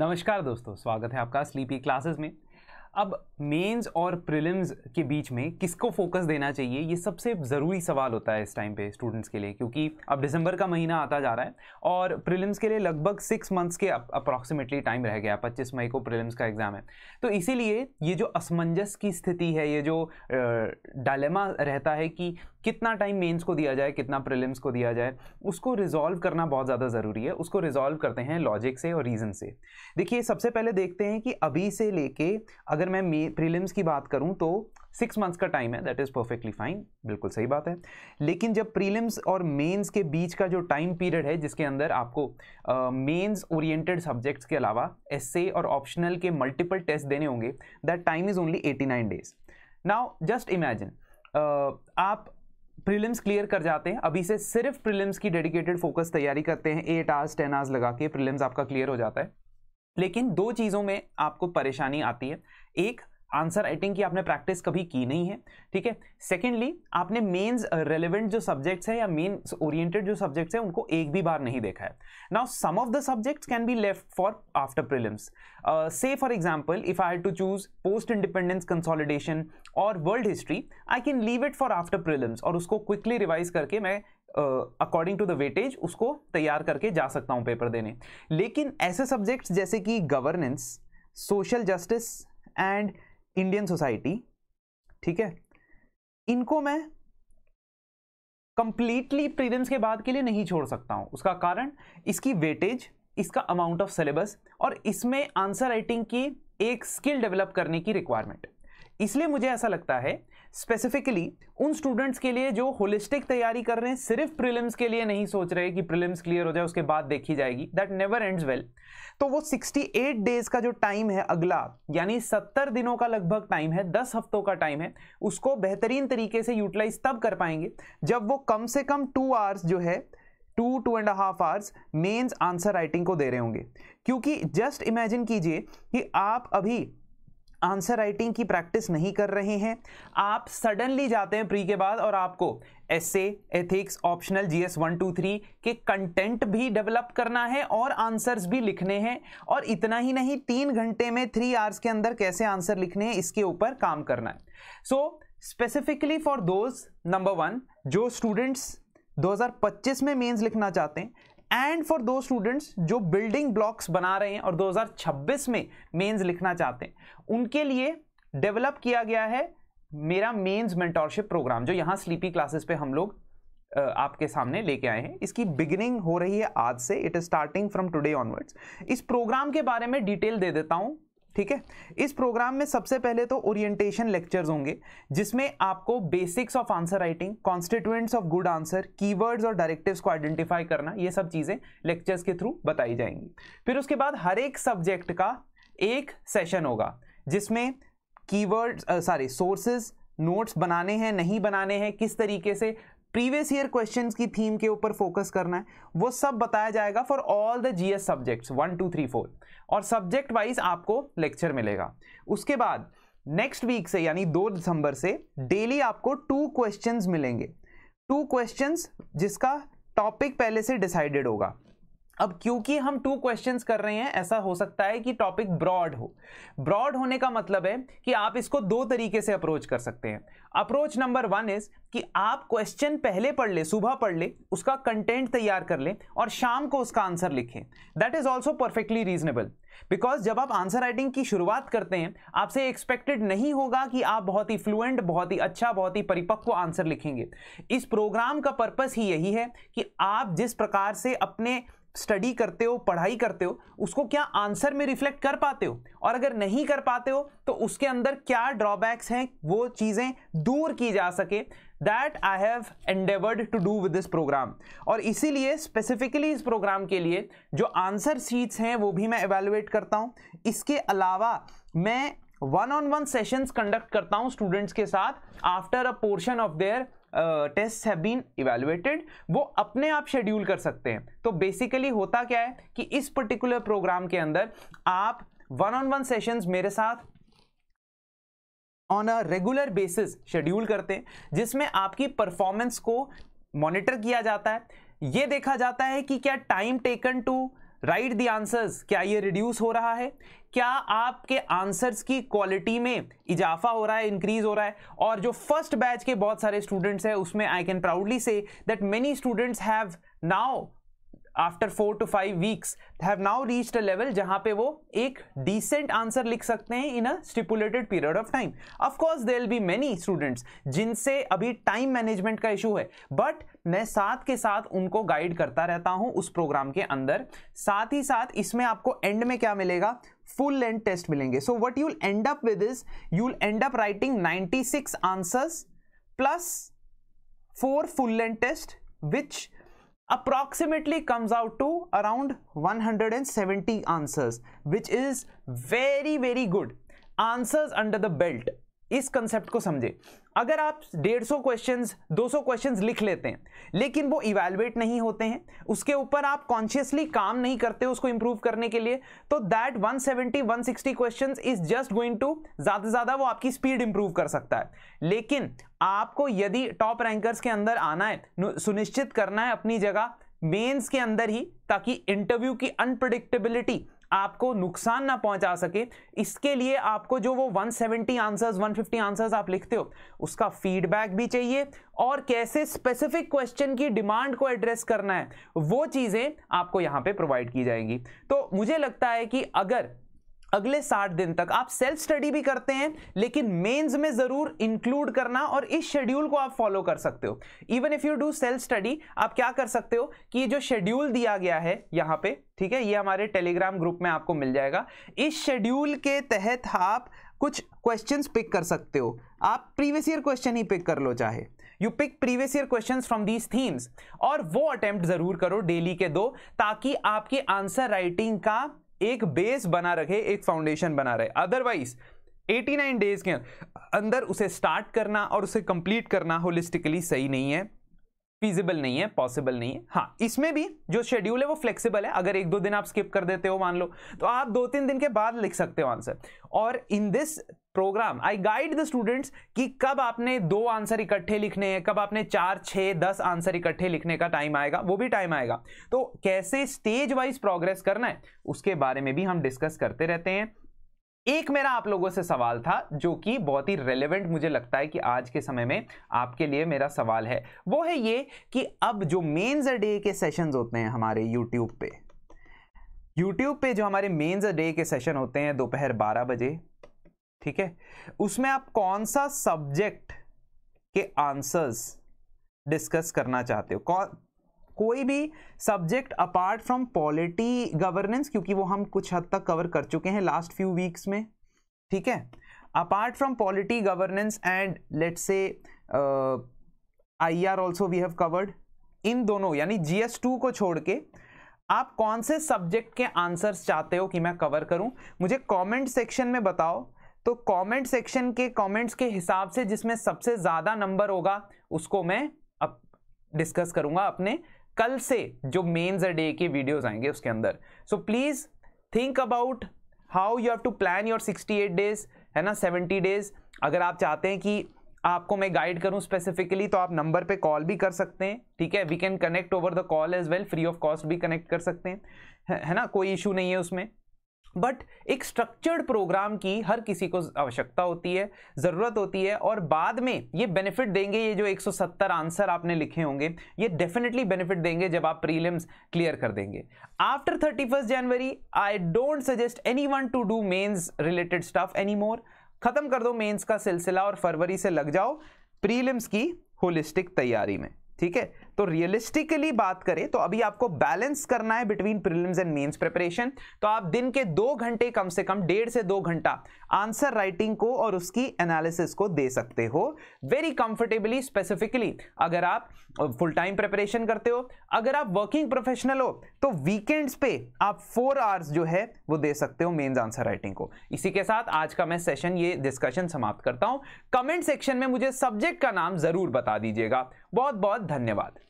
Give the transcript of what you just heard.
नमस्कार दोस्तों स्वागत है आपका स्लीपी क्लासेस में अब मेंस और प्रिलिम्स के बीच में किसको फोकस देना चाहिए ये सबसे ज़रूरी सवाल होता है इस टाइम पे स्टूडेंट्स के लिए क्योंकि अब दिसंबर का महीना आता जा रहा है और प्रिलिम्स के लिए लगभग सिक्स मंथ्स के अप्रॉक्सीमेटली टाइम रह गया पच्चीस मई को प्रिलिम्स का एग्ज़ाम है तो इसीलिए ये जो असमंजस की स्थिति है ये जो डायलेमा रहता है कि कितना टाइम मेंस को दिया जाए कितना प्रिलिम्स को दिया जाए उसको रिजॉल्व करना बहुत ज़्यादा ज़रूरी है उसको रिजॉल्व करते हैं लॉजिक से और रीज़न से देखिए सबसे पहले देखते हैं कि अभी से लेके अगर मैं प्रिलिम्स की बात करूँ तो सिक्स मंथ्स का टाइम है दैट इज़ परफेक्टली फाइन बिल्कुल सही बात है लेकिन जब प्रीलिम्स और मेंस के बीच का जो टाइम पीरियड है जिसके अंदर आपको मेंस ओरिएंटेड सब्जेक्ट्स के अलावा एसए और ऑप्शनल के मल्टीपल टेस्ट देने होंगे that time is only 89 days now just imagine आप प्रीलिम्स क्लियर कर जाते हैं अभी से सिर्फ प्रीलिम्स की डेडिकेटेड फोकस तैयारी करते हैं एट आवर्स टेन आवर्स लगा के प्रीलिम्स आपका क्लियर हो जाता है लेकिन दो चीज़ों में आपको परेशानी आती है एक आंसर राइटिंग की आपने प्रैक्टिस कभी की नहीं है ठीक है सेकेंडली आपने मेन्स रेलिवेंट uh, जो सब्जेक्ट्स है या मेन ओरिएंटेड जो सब्जेक्ट्स है उनको एक भी बार नहीं देखा है now some of the subjects can be left for after prelims से for example if I had to choose post independence consolidation और world history I can leave it for after prelims और उसको क्विकली रिवाइज करके मैं according to the weightage उसको तैयार करके जा सकता हूँ पेपर देने लेकिन ऐसे सब्जेक्ट्स जैसे कि governance social justice and Indian society ठीक है इनको मैं कंप्लीटली प्रीलिम्स के बाद के लिए नहीं छोड़ सकता हूं उसका कारण इसकी वेटेज इसका अमाउंट ऑफ सिलेबस और इसमें आंसर राइटिंग की एक स्किल डेवलप करने की रिक्वायरमेंट इसलिए मुझे ऐसा लगता है स्पेसिफिकली उन स्टूडेंट्स के लिए जो होलिस्टिक तैयारी कर रहे हैं सिर्फ प्रिलिम्स के लिए नहीं सोच रहे कि प्रिलिम्स क्लियर हो जाए उसके बाद देखी जाएगी दैट नेवर एंड्स वेल तो वो 68 डेज का जो टाइम है अगला यानी 70 दिनों का लगभग टाइम है 10 हफ्तों का टाइम है उसको बेहतरीन तरीके से यूटिलाइज तब कर पाएंगे जब वो कम से कम टू आवर्स जो है two two and half hours mains answer writing को दे रहे होंगे क्योंकि जस्ट इमेजिन कीजिए कि आप अभी आंसर राइटिंग की प्रैक्टिस नहीं कर रहे हैं आप सडनली जाते हैं प्री के बाद और आपको essay ethics optional G S one two three के कंटेंट भी डेवलप करना है और आंसर्स भी लिखने हैं और इतना ही नहीं तीन घंटे में थ्री आवर्स के अंदर कैसे आंसर लिखने हैं इसके ऊपर काम करना है so specifically for those number one जो स्टूडेंट्स 2025 में मेंस लिखना चाहते हैं एंड फॉर दो स्टूडेंट्स जो बिल्डिंग ब्लॉक्स बना रहे हैं और 2026 में मेंस लिखना चाहते हैं उनके लिए डेवलप किया गया है मेरा मेंस मेंटोरशिप प्रोग्राम जो यहाँ स्लीपी क्लासेस पे हम लोग आपके सामने लेके आए हैं इसकी बिगिनिंग हो रही है आज से it is starting from today onwards इस प्रोग्राम के बारे में डिटेल दे देता हूँ ठीक है इस प्रोग्राम में सबसे पहले तो ओरिएंटेशन लेक्चर्स होंगे जिसमें आपको basics of answer writing constituents of good answer keywords और डायरेक्टिव्स को आइडेंटिफाई करना ये सब चीज़ें लेक्चर्स के थ्रू बताई जाएंगी फिर उसके बाद हर एक सब्जेक्ट का एक सेशन होगा जिसमें कीवर्ड्स सॉरी सोर्सेज नोट्स बनाने हैं नहीं बनाने हैं किस तरीके से प्रीवियस ईयर क्वेश्चंस की थीम के ऊपर फोकस करना है वो सब बताया जाएगा for all the GS subjects one two three four और सब्जेक्ट वाइज आपको लेक्चर मिलेगा उसके बाद नेक्स्ट वीक से यानी दो दिसंबर से डेली आपको टू क्वेश्चंस मिलेंगे टू क्वेश्चंस जिसका टॉपिक पहले से डिसाइडेड होगा अब क्योंकि हम टू क्वेश्चंस कर रहे हैं ऐसा हो सकता है कि टॉपिक ब्रॉड हो ब्रॉड होने का मतलब है कि आप इसको दो तरीके से अप्रोच कर सकते हैं अप्रोच नंबर वन इज कि आप क्वेश्चन पहले पढ़ ले सुबह पढ़ ले उसका कंटेंट तैयार कर ले और शाम को उसका आंसर लिखें that is also perfectly reasonable because जब आप आंसर राइटिंग की शुरुआत करते हैं आपसे एक्सपेक्टेड नहीं होगा कि आप बहुत ही फ्लुएंट बहुत ही अच्छा बहुत ही परिपक्व आंसर लिखेंगे इस प्रोग्राम का पर्पस ही यही है कि आप जिस प्रकार से अपने स्टडी करते हो पढ़ाई करते हो उसको क्या आंसर में रिफ्लेक्ट कर पाते हो और अगर नहीं कर पाते हो तो उसके अंदर क्या ड्रॉबैक्स हैं वो चीज़ें दूर की जा सके that I have endeavoured to do with this program और इसीलिए स्पेसिफिकली इस प्रोग्राम के लिए जो आंसर शीट्स हैं वो भी मैं एवेलुएट करता हूँ इसके अलावा मैं one on one sessions conduct करता हूँ स्टूडेंट्स के साथ after a portion of their test have been evaluated वो अपने आप शेड्यूल कर सकते हैं तो बेसिकली होता क्या है कि इस पर्टिकुलर प्रोग्राम के अंदर आप वन ऑन वन सेशंस मेरे साथ on a regular basis schedule करते हैं जिसमें आपकी परफॉर्मेंस को मॉनिटर किया जाता है ये देखा जाता है कि क्या time taken to write the answers क्या ये रिड्यूस हो रहा है क्या आपके आंसर्स की क्वालिटी में इजाफा हो रहा है इंक्रीज हो रहा है और जो फर्स्ट बैच के बहुत सारे स्टूडेंट्स हैं उसमें I can proudly say that many students have now after four to five weeks have now reached a level जहां पे वो एक डिसेंट आंसर लिख सकते हैं in a stipulated period of time of course there will be many students जिनसे अभी time management का इशू है बट मैं साथ के साथ उनको गाइड करता रहता हूं उस प्रोग्राम के अंदर साथ ही साथ इसमें आपको एंड में क्या मिलेगा फुल लेंथ टेस्ट मिलेंगे so what you'll end up with is you'll end up writing 96 answers plus four full length test which approximately comes out to around 170 answers which is very very good answers under the belt इस concept को समझे अगर आप 150 questions 200 questions लिख लेते हैं लेकिन वो इवेलुएट नहीं होते हैं उसके ऊपर आप कॉन्शियसली काम नहीं करते उसको इम्प्रूव करने के लिए तो that 170 160 questions is just going to ज़्यादा से ज़्यादा वो आपकी स्पीड इंप्रूव कर सकता है लेकिन आपको यदि टॉप रैंकर्स के अंदर आना है सुनिश्चित करना है अपनी जगह मेन्स के अंदर ही ताकि इंटरव्यू की अनप्रडिक्टेबिलिटी आपको नुकसान ना पहुंचा सके इसके लिए आपको जो वो 170 आंसर्स फिफ्टी आंसर्स आप लिखते हो उसका फीडबैक भी चाहिए और कैसे स्पेसिफिक क्वेश्चन की डिमांड को एड्रेस करना है वो चीज़ें आपको यहाँ पे प्रोवाइड की जाएंगी तो मुझे लगता है कि अगर अगले साठ दिन तक आप सेल्फ स्टडी भी करते हैं लेकिन मेंस में जरूर इंक्लूड करना और इस शेड्यूल को आप फॉलो कर सकते हो even if you do self study आप क्या कर सकते हो कि ये जो शेड्यूल दिया गया है यहाँ पे ठीक है ये हमारे टेलीग्राम ग्रुप में आपको मिल जाएगा इस शेड्यूल के तहत आप कुछ क्वेश्चन पिक कर सकते हो आप प्रीवियस ईयर क्वेश्चन ही पिक कर लो चाहे you pick previous year question from these themes और वो अटेम्प्ट जरूर करो डेली के दो ताकि आपकी आंसर राइटिंग का एक बेस बना रखे एक फाउंडेशन बना रहे अदरवाइज 89 डेज के अंदर उसे स्टार्ट करना और उसे कंप्लीट करना होलिस्टिकली सही नहीं है फिजिबल नहीं है पॉसिबल नहीं है हाँ इसमें भी जो शेड्यूल है वो फ्लेक्सिबल है अगर एक दो दिन आप स्किप कर देते हो मान लो तो आप दो तीन दिन के बाद लिख सकते हो आंसर और in this program I guide the students कि कब आपने दो आंसर इकट्ठे लिखने हैं कब आपने चार छः दस आंसर इकट्ठे लिखने का टाइम आएगा वो भी टाइम आएगा तो कैसे स्टेज वाइज प्रोग्रेस करना है उसके बारे में भी हम डिस्कस करते रहते हैं एक मेरा आप लोगों से सवाल था जो कि बहुत ही रेलेवेंट मुझे लगता है कि आज के समय में आपके लिए मेरा सवाल है वो है ये कि अब जो मेन्स डे के सेशन होते हैं हमारे यूट्यूब पे यूट्यूब पे जो हमारे मेन्स डे के सेशन होते हैं दोपहर 12 बजे ठीक है उसमें आप कौन सा सब्जेक्ट के आंसर्स डिस्कस करना चाहते हो कौन कोई भी subject apart from polity governance क्योंकि वो हम कुछ हद तक कवर कर चुके हैं लास्ट फ्यू वीक्स में ठीक है apart from polity governance and let's say I R also we have covered in दोनों यानी जी एस टू को छोड़ के आप कौन से सब्जेक्ट के आंसर्स चाहते हो कि मैं कवर करूं मुझे कमेंट सेक्शन में बताओ तो कमेंट सेक्शन के कमेंट्स के हिसाब से जिसमें सबसे ज़्यादा नंबर होगा उसको मैं अब डिस्कस करूंगा अपने कल से जो मेन्स डे के वीडियोस आएंगे उसके अंदर so please think about how you have to plan your 68 days है ना 70 डेज अगर आप चाहते हैं कि आपको मैं गाइड करूं स्पेसिफिकली तो आप नंबर पे कॉल भी कर सकते हैं ठीक है we can connect over the call as well free of cost भी कनेक्ट कर सकते हैं है ना कोई इशू नहीं है उसमें बट एक स्ट्रक्चर्ड प्रोग्राम की हर किसी को आवश्यकता होती है ज़रूरत होती है और बाद में ये बेनिफिट देंगे ये जो 170 आंसर आपने लिखे होंगे ये डेफिनेटली बेनिफिट देंगे जब आप प्रीलिम्स क्लियर कर देंगे after thirty January I don't suggest any to do mains related stuff any more खत्म कर दो मेन्स का सिलसिला और फरवरी से लग जाओ प्रीलिम्स की होलिस्टिक तैयारी में ठीक है तो रियलिस्टिकली बात करें तो अभी आपको बैलेंस करना है between prelims and mains preparation तो आप दिन के दो घंटे कम से कम डेढ़ से दो घंटा आंसर राइटिंग को और उसकी एनालिसिस को दे सकते हो वेरी कंफर्टेबली स्पेसिफिकली अगर आप फुल टाइम प्रिपरेशन करते हो अगर आप वर्किंग प्रोफेशनल हो तो वीकेंड्स पे आप फोर आवर्स जो है वो दे सकते हो मेन्स आंसर राइटिंग को इसी के साथ आज का मैं सेशन ये डिस्कशन समाप्त करता हूं कमेंट सेक्शन में मुझे सब्जेक्ट का नाम जरूर बता दीजिएगा बहुत बहुत धन्यवाद